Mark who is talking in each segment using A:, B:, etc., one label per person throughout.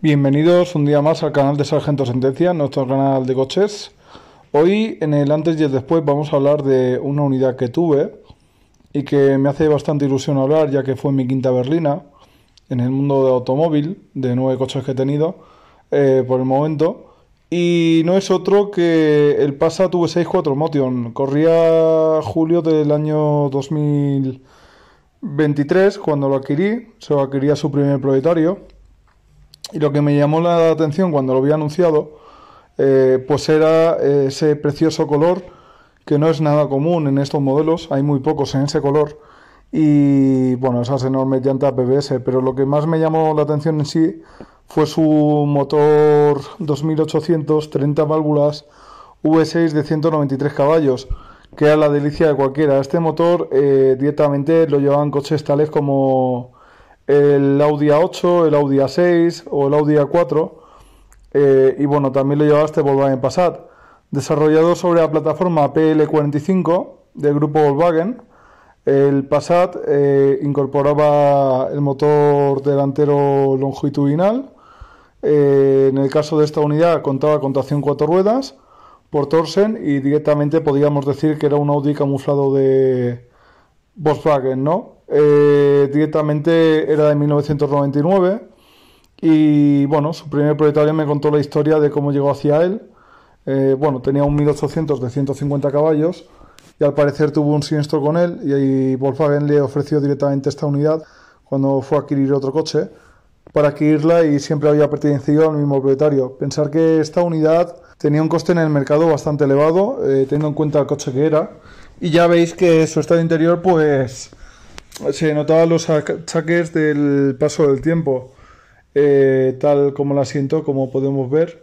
A: Bienvenidos un día más al canal de Sargento Sentencia, nuestro canal de coches. Hoy en el antes y el después vamos a hablar de una unidad que tuve y que me hace bastante ilusión hablar ya que fue mi quinta berlina en el mundo de automóvil, de nueve coches que he tenido eh, por el momento. Y no es otro que el Passat V6 Motion. Corría julio del año 2023 cuando lo adquirí, se lo adquiría su primer propietario y lo que me llamó la atención cuando lo vi anunciado, eh, pues era ese precioso color que no es nada común en estos modelos, hay muy pocos en ese color. Y bueno, esas enormes llantas PBS, pero lo que más me llamó la atención en sí fue su motor 2800, 30 válvulas, V6 de 193 caballos, que era la delicia de cualquiera. Este motor eh, directamente lo llevaban coches tales como el Audi A8, el Audi A6 o el Audi A4 eh, y bueno, también lo llevaba este Volkswagen Passat, desarrollado sobre la plataforma PL45 del grupo Volkswagen. El Passat eh, incorporaba el motor delantero longitudinal. Eh, en el caso de esta unidad contaba con tracción cuatro ruedas por Torsen y directamente podíamos decir que era un Audi camuflado de Volkswagen, ¿no? Eh, directamente era de 1999 y bueno, su primer propietario me contó la historia de cómo llegó hacia él. Eh, bueno, tenía un 1800 de 150 caballos y al parecer tuvo un siniestro con él y ahí Volkswagen le ofreció directamente esta unidad cuando fue a adquirir otro coche para adquirirla y siempre había pertenecido al mismo propietario. Pensar que esta unidad tenía un coste en el mercado bastante elevado, eh, teniendo en cuenta el coche que era, y ya veis que su estado interior pues se notaban los achaques del paso del tiempo, eh, tal como la siento, como podemos ver.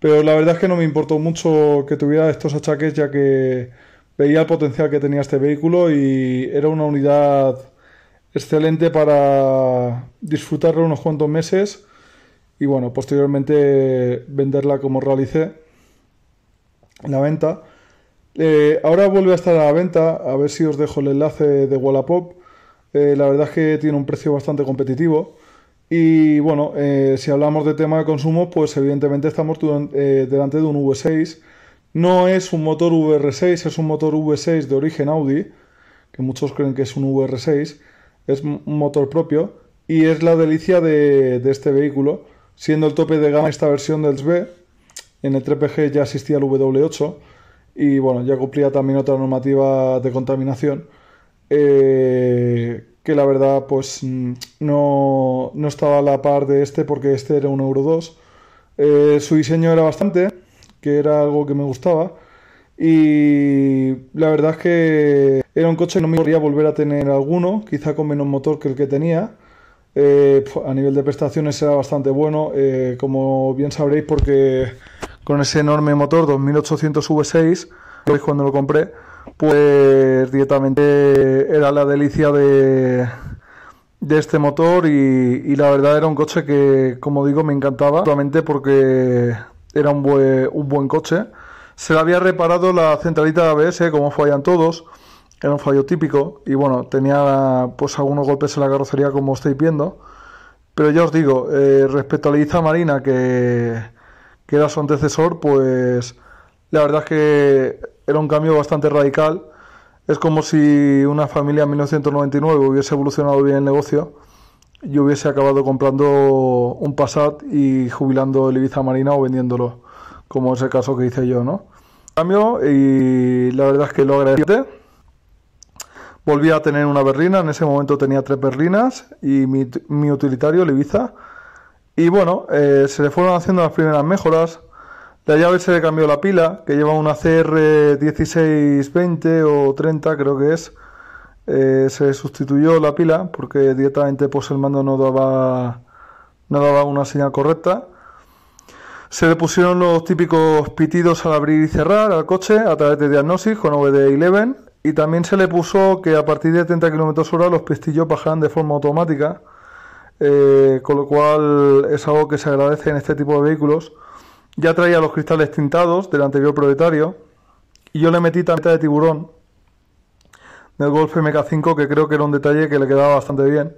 A: Pero la verdad es que no me importó mucho que tuviera estos achaques, ya que veía el potencial que tenía este vehículo y era una unidad excelente para disfrutarlo unos cuantos meses y bueno, posteriormente venderla como realicé la venta. Eh, ahora vuelve a estar a la venta, a ver si os dejo el enlace de Wallapop. Eh, la verdad es que tiene un precio bastante competitivo. Y bueno, eh, si hablamos de tema de consumo, pues evidentemente estamos eh, delante de un V6. No es un motor VR6, es un motor V6 de origen Audi, que muchos creen que es un VR6, es un motor propio y es la delicia de, este vehículo, siendo el tope de gama esta versión del SB. En el 3PG ya existía el W8 y bueno, ya cumplía también otra normativa de contaminación eh, que la verdad pues mm, no, no, estaba a la par de este porque este era un Euro 2. Eh, su diseño era bastante, que era algo que me gustaba. Y la verdad es que era un coche que no me gustaría volver a tener alguno, quizá con menos motor que el que tenía. Eh, a nivel de prestaciones era bastante bueno, como bien sabréis, porque con ese enorme motor 2800 V6, cuando lo compré, pues directamente era la delicia de, este motor y, la verdad era un coche que, como digo, me encantaba, solamente porque era un buen, coche. Se le había reparado la centralita ABS, como fallan todos, era un fallo típico y bueno, tenía pues algunos golpes en la carrocería como estáis viendo. Pero ya os digo, eh, respecto a la Iza Marina, que, que era su antecesor, pues la verdad es que era un cambio bastante radical. Es como si una familia en 1999 hubiese evolucionado bien el negocio y hubiese acabado comprando un Passat y jubilando el Ibiza Marina o vendiéndolo, como es el caso que hice yo, ¿no? Cambio y la verdad es que lo agradecí. Volví a tener una berlina, en ese momento tenía tres berlinas y mi, utilitario, el Ibiza. Y bueno, eh, se le fueron haciendo las primeras mejoras la llave se le cambió la pila, que lleva una CR 1620 o 30 creo que es. Eh, se sustituyó la pila porque directamente pues, el mando no daba, una señal correcta. Se le pusieron los típicos pitidos al abrir y cerrar al coche a través de Diagnosis con OBD11 y también se le puso que a partir de 30 km hora los pistillos bajaran de forma automática, eh, con lo cual es algo que se agradece en este tipo de vehículos ya traía los cristales tintados del anterior propietario y yo le metí tarjeta de tiburón del Golf MK5 que creo que era un detalle que le quedaba bastante bien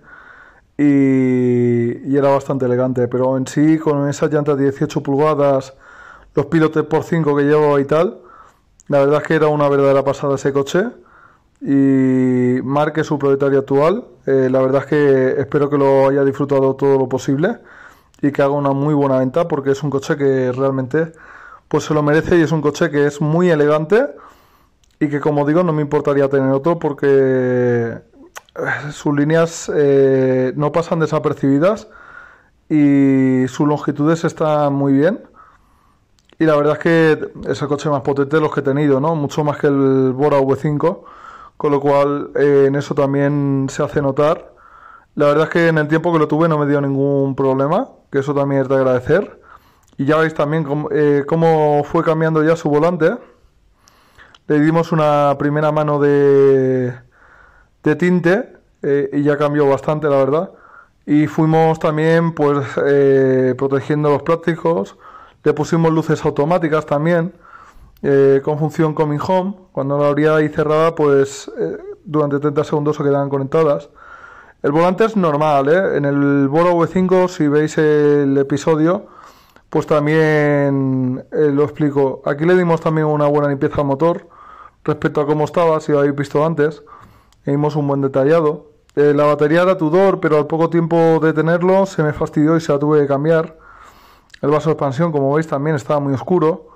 A: y, era bastante elegante. Pero en sí, con esas llantas 18 pulgadas, los pilotes por 5 que llevaba y tal, la verdad es que era una verdadera pasada ese coche y ...marque su propietario actual. Eh, la verdad es que espero que lo haya disfrutado todo lo posible y que haga una muy buena venta porque es un coche que realmente pues se lo merece y es un coche que es muy elegante y que como digo no me importaría tener otro porque eh, sus líneas eh, no pasan desapercibidas y sus longitudes están muy bien y la verdad es que es el coche más potente de los que he tenido, ¿no? Mucho más que el Bora V5, con lo cual eh, en eso también se hace notar la verdad es que en el tiempo que lo tuve no me dio ningún problema, que eso también es de agradecer. Y ya veis también cómo, eh, fue cambiando ya su volante. Le dimos una primera mano de, tinte eh, y ya cambió bastante, la verdad. Y fuimos también pues eh, protegiendo los plásticos. Le pusimos luces automáticas también, con función coming home. Cuando la abría y cerrada, pues durante 30 segundos se quedaban conectadas. El volante es normal, ¿eh? En el Boro V5, si veis el episodio, pues también eh, lo explico. Aquí le dimos también una buena limpieza al motor respecto a cómo estaba, si lo habéis visto antes. e dimos un buen detallado. Eh, la batería era Tudor, pero al poco tiempo de tenerlo se me fastidió y se la tuve que cambiar. El vaso de expansión, como veis, también estaba muy oscuro.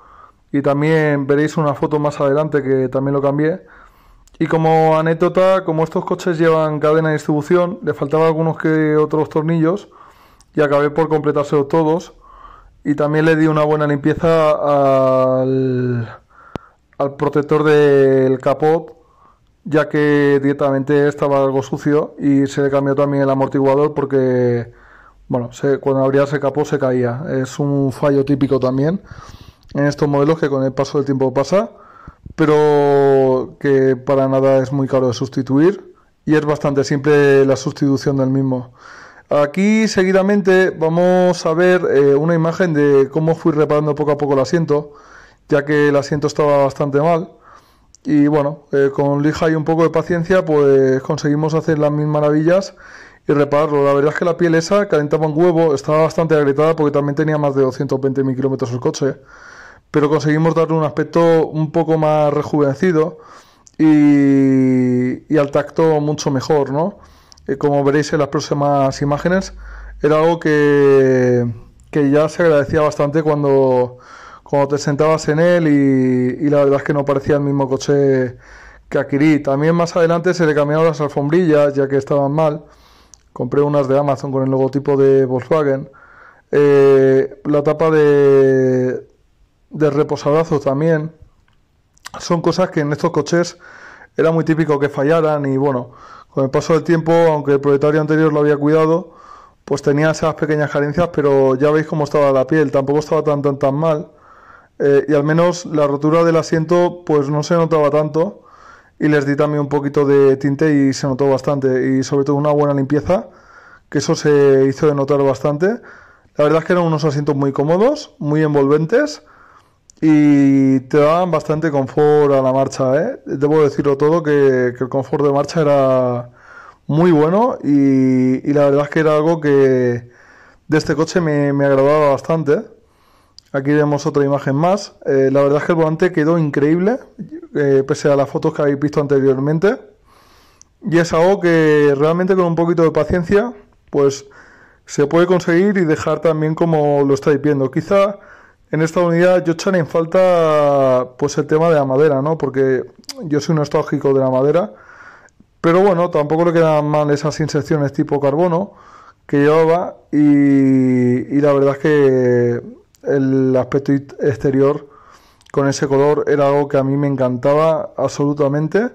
A: Y también veréis una foto más adelante que también lo cambié y como anécdota, como estos coches llevan cadena de distribución, le faltaban algunos que otros tornillos y acabé por completárselo todos. Y también le di una buena limpieza al, protector del capot, ya que directamente estaba algo sucio y se le cambió también el amortiguador porque bueno, cuando abría ese capó se caía. Es un fallo típico también en estos modelos que con el paso del tiempo pasa pero que para nada es muy caro de sustituir y es bastante simple la sustitución del mismo. Aquí seguidamente vamos a ver eh, una imagen de cómo fui reparando poco a poco el asiento, ya que el asiento estaba bastante mal. Y bueno, eh, con lija y un poco de paciencia, pues conseguimos hacer las mil maravillas y repararlo. La verdad es que la piel esa calentaba un huevo, estaba bastante agrietada porque también tenía más de 220.000 kilómetros el coche pero conseguimos darle un aspecto un poco más rejuvenecido y, al tacto mucho mejor, ¿no? Eh, como veréis en las próximas imágenes, era algo que, ya se agradecía bastante cuando, cuando te sentabas en él y, la verdad es que no parecía el mismo coche que adquirí. También más adelante se le cambiaron las alfombrillas ya que estaban mal. Compré unas de Amazon con el logotipo de Volkswagen. Eh, la tapa de, de reposadazo también. Son cosas que en estos coches era muy típico que fallaran y bueno, con el paso del tiempo, aunque el propietario anterior lo había cuidado, pues tenía esas pequeñas carencias, pero ya veis cómo estaba la piel, tampoco estaba tan tan tan mal. Eh, y al menos la rotura del asiento pues no se notaba tanto y les di también un poquito de tinte y se notó bastante y sobre todo una buena limpieza que eso se hizo de notar bastante. La verdad es que eran unos asientos muy cómodos, muy envolventes y te daban bastante confort a la marcha. ¿eh? Debo decirlo todo que, el confort de marcha era muy bueno y, la verdad es que era algo que de este coche me, agradaba bastante. Aquí vemos otra imagen más. Eh, la verdad es que el volante quedó increíble, eh, pese a las fotos que habéis visto anteriormente. Y es algo que realmente con un poquito de paciencia, pues se puede conseguir y dejar también como lo estáis viendo. Quizá en esta unidad yo echaré en falta pues el tema de la madera, ¿no? Porque yo soy un nostálgico de la madera, pero bueno, tampoco le quedaban mal esas inserciones tipo carbono que llevaba y, y la verdad es que el aspecto exterior con ese color era algo que a mí me encantaba absolutamente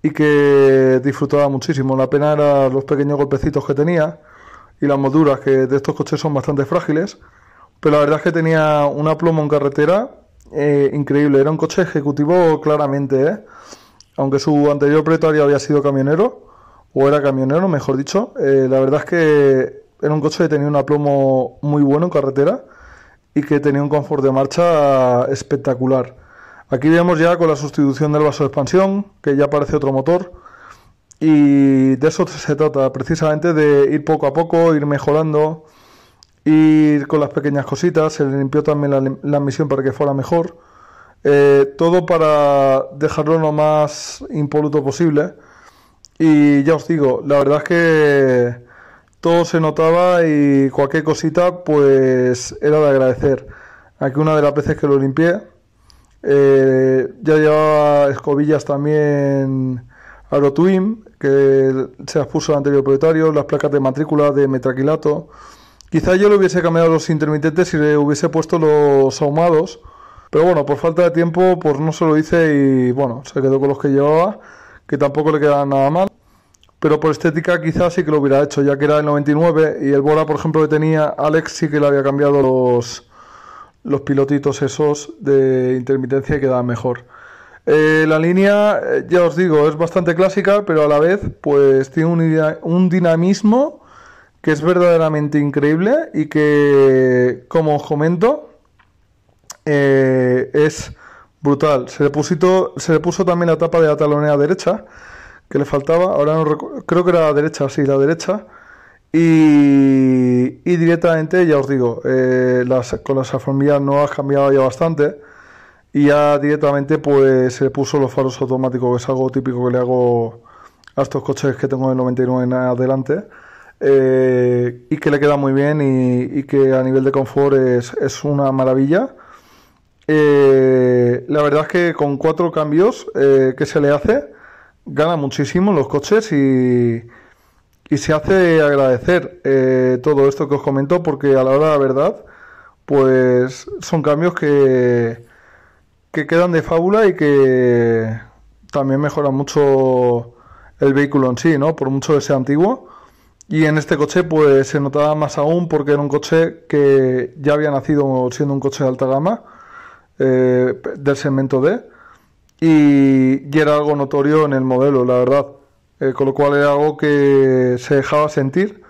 A: y que disfrutaba muchísimo. La pena eran los pequeños golpecitos que tenía y las molduras que de estos coches son bastante frágiles. Pero la verdad es que tenía una aplomo en carretera eh, increíble. Era un coche ejecutivo claramente, ¿eh? Aunque su anterior propietario había sido camionero, o era camionero, mejor dicho, eh, la verdad es que era un coche que tenía un aplomo muy bueno en carretera y que tenía un confort de marcha espectacular. Aquí vemos ya con la sustitución del vaso de expansión, que ya aparece otro motor. Y de eso se trata, precisamente de ir poco a poco, ir mejorando, y con las pequeñas cositas, se le limpió también la, la misión para que fuera mejor. Eh, todo para dejarlo lo más impoluto posible. Y ya os digo, la verdad es que todo se notaba y cualquier cosita pues era de agradecer. Aquí una de las veces que lo limpié, eh, ya llevaba escobillas también Aerotwin, que se las el anterior propietario, las placas de matrícula de metraquilato. Quizá yo le hubiese cambiado los intermitentes y le hubiese puesto los ahumados, pero bueno, por falta de tiempo, pues no se lo hice y bueno, se quedó con los que llevaba, que tampoco le quedaban nada mal. Pero por estética quizás sí que lo hubiera hecho, ya que era el 99 y el Bora, por ejemplo, que tenía Alex sí que le había cambiado los, los pilotitos esos de intermitencia y quedaban mejor. Eh, la línea, eh, ya os digo, es bastante clásica, pero a la vez, pues tiene un dinamismo que es verdaderamente increíble y que, como os comento, eh, es brutal. Se le, puso también la tapa de la derecha, que le faltaba, ahora creo que era la derecha, sí, la derecha. Y, directamente, ya os digo, eh, con las no ha cambiado ya bastante. Y ya directamente pues se le puso los faros automáticos, que es algo típico que le hago a estos coches que tengo del 99 en adelante eh, y que le queda muy bien y, que a nivel de confort es, una maravilla. Eh, la verdad es que con cuatro cambios eh, que se le hace, gana muchísimo los coches y, se hace agradecer todo esto que os comento porque a la hora de la verdad, pues son cambios que, que quedan de fábula y que también mejoran mucho el vehículo en sí, ¿no? Por mucho que sea antiguo. Y en este coche pues se notaba más aún porque era un coche que ya había nacido siendo un coche de alta gama eh, del segmento D y, era algo notorio en el modelo, la verdad. Eh, con lo cual era algo que se dejaba sentir.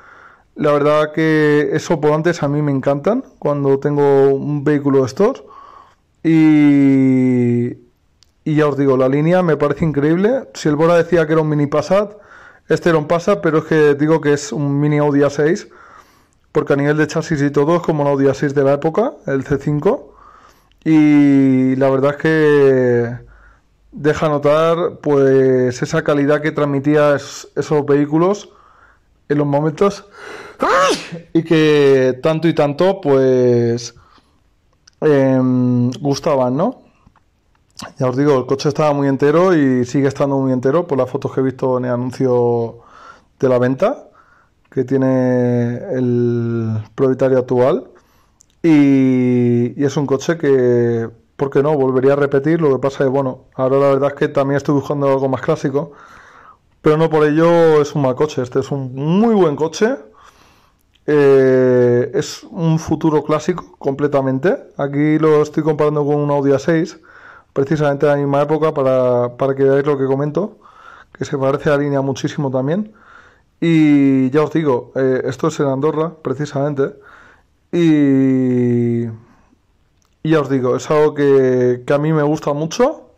A: La verdad que esos volantes a mí me encantan cuando tengo un vehículo de estos. Y, y ya os digo, la línea me parece increíble. Si el Bora decía que era un mini Passat, este no pasa, pero es que digo que es un mini Audi A6, porque a nivel de chasis y todo es como el Audi A6 de la época, el C5, y la verdad es que deja notar pues esa calidad que transmitía esos vehículos en los momentos y que tanto y tanto pues em, gustaban, ¿no? Ya os digo, el coche estaba muy entero y sigue estando muy entero por las fotos que he visto en el anuncio de la venta que tiene el propietario actual. Y, es un coche que, ¿por qué no? Volvería a repetir. Lo que pasa es, bueno, ahora la verdad es que también estoy buscando algo más clásico. Pero no por ello es un mal coche. Este es un muy buen coche. Eh, es un futuro clásico completamente. Aquí lo estoy comparando con un Audi A6 precisamente la misma época para, que veáis lo que comento, que se parece a línea muchísimo también. Y ya os digo, eh, esto es en Andorra, precisamente. Y, ya os digo, es algo que, a mí me gusta mucho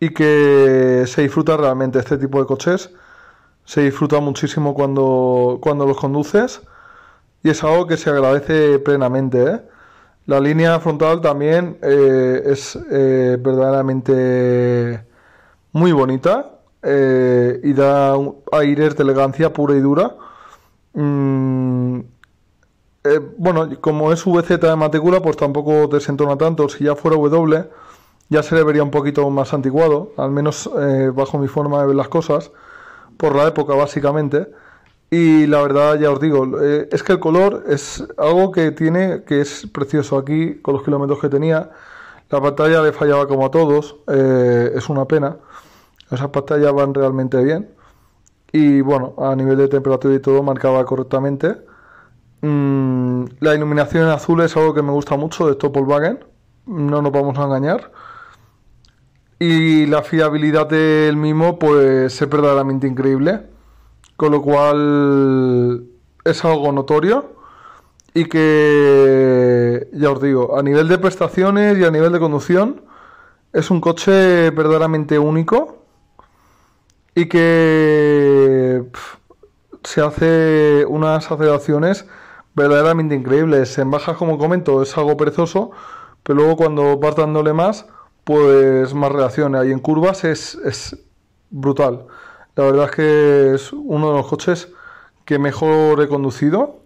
A: y que se disfruta realmente este tipo de coches. Se disfruta muchísimo cuando, cuando los conduces y es algo que se agradece plenamente. ¿eh? La línea frontal también eh, es eh, verdaderamente muy bonita eh, y da aires de elegancia pura y dura. Mm, bueno, como es VZ de matrícula, pues tampoco desentona tanto. Si ya fuera W, ya se le vería un poquito más anticuado, al menos bajo mi forma de ver las cosas, por la época básicamente. Y la verdad, ya os digo, eh, es que el color es algo que tiene, que es precioso aquí con los kilómetros que tenía. La pantalla le fallaba como a todos, eh, es una pena. Esas pantallas van realmente bien. Y bueno, a nivel de temperatura y todo marcaba correctamente. Mm, la iluminación en azul es algo que me gusta mucho de volkswagen no nos vamos a engañar. Y la fiabilidad del mismo pues es verdaderamente increíble con lo cual es algo notorio y que, ya os digo, a nivel de prestaciones y a nivel de conducción, es un coche verdaderamente único y que se hace unas aceleraciones verdaderamente increíbles. En bajas, como comento, es algo perezoso, pero luego cuando vas dándole más, pues más reacciones. Y en curvas es, es brutal. La verdad es que es uno de los coches que mejor he conducido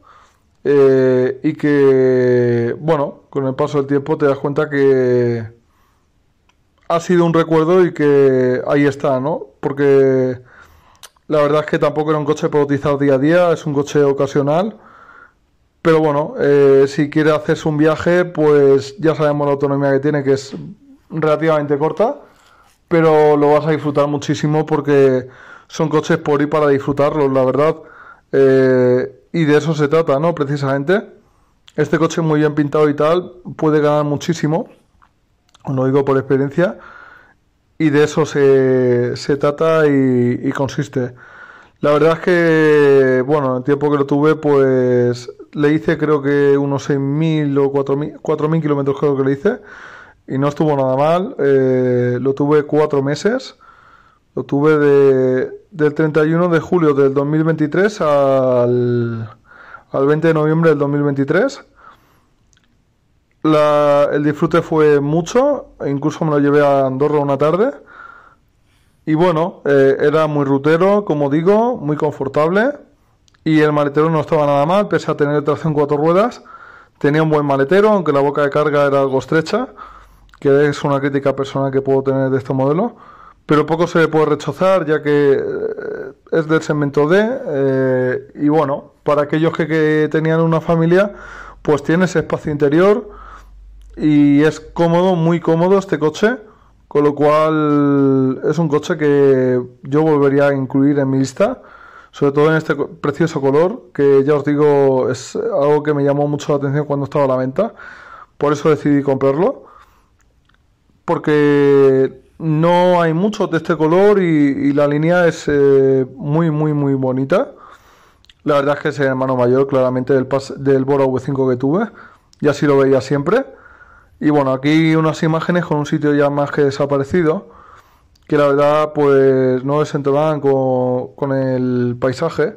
A: eh, y que, bueno, con el paso del tiempo te das cuenta que ha sido un recuerdo y que ahí está, ¿no? Porque la verdad es que tampoco era un coche para utilizar día a día, es un coche ocasional. Pero bueno, eh, si quieres hacerse un viaje, pues ya sabemos la autonomía que tiene, que es relativamente corta, pero lo vas a disfrutar muchísimo porque son coches por ir para disfrutarlos, la verdad. Eh, y de eso se trata, ¿no? Precisamente. Este coche muy bien pintado y tal puede ganar muchísimo, lo digo por experiencia, y de eso se, trata y, consiste. La verdad es que, bueno, el tiempo que lo tuve, pues le hice creo que unos 6.000 o 4.000, 4.000 kilómetros creo que le hice, y no estuvo nada mal, eh, lo tuve cuatro meses tuve del 31 de julio del 2023 al, 20 de noviembre del 2023. el disfrute fue mucho, e incluso me lo llevé a Andorra una tarde. Y bueno, eh, era muy rutero, como digo, muy confortable. Y el maletero no estaba nada mal, pese a tener tracción cuatro ruedas. Tenía un buen maletero, aunque la boca de carga era algo estrecha, que es una crítica personal que puedo tener de este modelo pero poco se le puede rechazar ya que eh, es del segmento D eh, y bueno, para aquellos que, que, tenían una familia, pues tiene ese espacio interior y es cómodo, muy cómodo este coche, con lo cual es un coche que yo volvería a incluir en mi lista, sobre todo en este precioso color, que ya os digo es algo que me llamó mucho la atención cuando estaba a la venta, por eso decidí comprarlo, porque no hay muchos de este color y, la línea es eh, muy, muy, muy bonita. La verdad es que es el hermano mayor, claramente, del, Bora V5 que tuve. Y así lo veía siempre. Y bueno, aquí unas imágenes con un sitio ya más que desaparecido. Que la verdad, pues no es con, con el paisaje.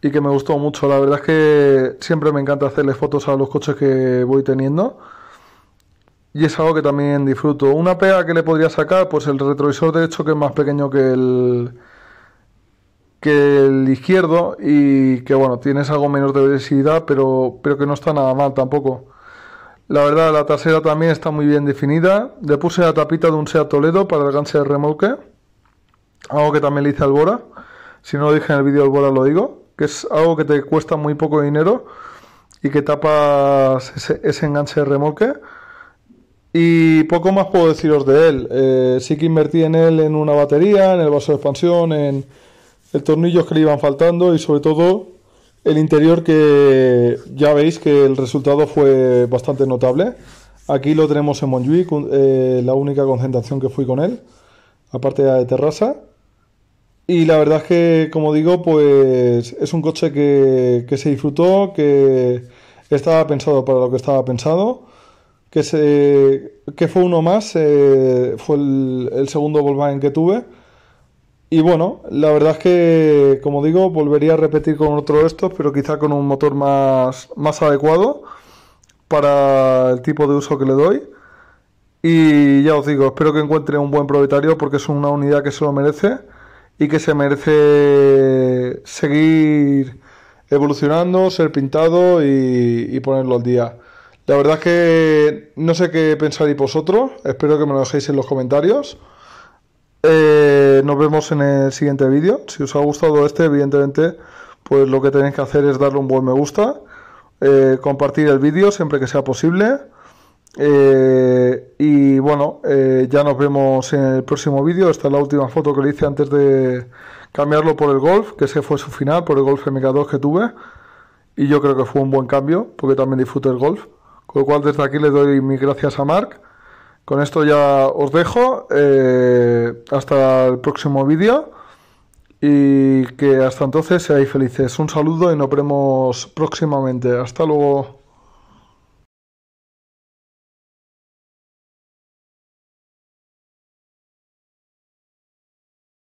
A: Y que me gustó mucho. La verdad es que siempre me encanta hacerle fotos a los coches que voy teniendo y es algo que también disfruto. Una pega que le podría sacar, pues el retrovisor derecho que es más pequeño que el que el izquierdo y que bueno, tienes algo menos de visibilidad pero, que no está nada mal tampoco. La verdad, la trasera también está muy bien definida. Le puse la tapita de un Seat Toledo para el ganche de remolque, algo que también le hice al Bora. Si no lo dije en el vídeo al Bora, lo digo, que es algo que te cuesta muy poco dinero y que tapas ese, ese enganche de remolque. Y poco más puedo deciros de él. Eh, sí que invertí en él en una batería, en el vaso de expansión, en el tornillo que le iban faltando y sobre todo el interior que ya veis que el resultado fue bastante notable. Aquí lo tenemos en Montjuic, eh, la única concentración que fui con él, aparte de terraza. Y la verdad es que, como digo, pues es un coche que, que se disfrutó, que estaba pensado para lo que estaba pensado que, fue uno más, eh, fue el, segundo Volkswagen que tuve. Y bueno, la verdad es que, como digo, volvería a repetir con otro de estos, pero quizá con un motor más, adecuado para el tipo de uso que le doy. Y ya os digo, espero que encuentre un buen propietario porque es una unidad que se lo merece y que se merece seguir evolucionando, ser pintado y ponerlo al día. La verdad es que no sé qué pensaréis vosotros, espero que me lo dejéis en los comentarios. Eh, nos vemos en el siguiente vídeo. Si os ha gustado este, evidentemente, pues lo que tenéis que hacer es darle un buen me gusta, eh, compartir el vídeo siempre que sea posible. Eh, y bueno, ya nos vemos en el próximo vídeo. Esta es la última foto que le hice antes de cambiarlo por el Golf, que ese fue su final, por el Golf MK2 que tuve. Y yo creo que fue un buen cambio, porque también disfruto el Golf. Con lo cual desde aquí le doy mis gracias a Marc. Con esto ya os dejo. Eh, hasta el próximo vídeo. Y que hasta entonces seáis felices. Un saludo y nos vemos próximamente. Hasta luego.